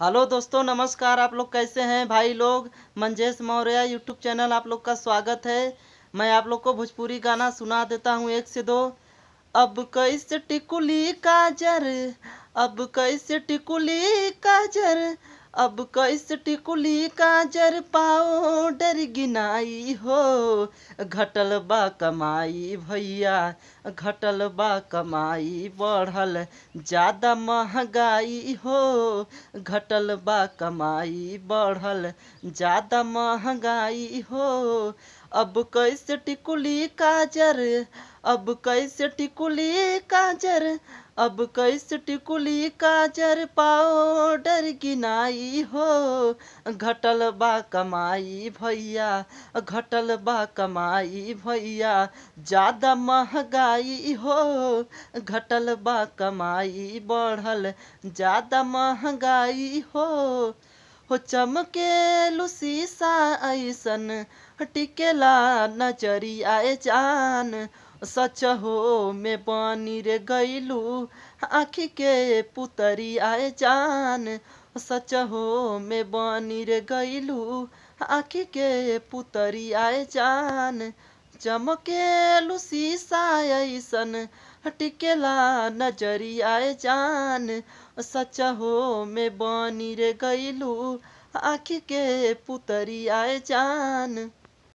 hello दोस्तों नमस्कार आप लोग कैसे हैं भाई लोग मंजेश मौर्य यूट्यूब चैनल आप लोग का स्वागत है मैं आप लोग को भोजपुरी गाना सुना देता हूँ एक से दो अब कैसे टिकुली काजर अब कैसे टिकुली काजर अब कैस टिकुली काजर डर गिनाई हो घटल बा कमाई भैया घटल बा कमाई बढ़ल ज़्यादा महंगाई हो घटल बा कमाई बढ़ल ज़्यादा महंगाई हो अब कैसे टिकुली काजर अब कैसे टिकुली काजर अब कैसे टिकुली काजर पाउडर गिनाई हो घटल बा कमाई भैया घटल बा कमाई भैया ज़्यादा महंगाई हो घटल बा कमाई बढ़ल ज़्यादा महंगाई हो हो चमके लुसीसा ऐसन टिकेला आए जान सच हो में पानी रे गैलू आँखी के पुतरी आए जान सच हो में बानी रे गैलू आँखी के पुतरी आए जान चमके लुसी ऐसन नजरी आए जान सच हो में बनी रे गईलू आखि के पुतरी आए जान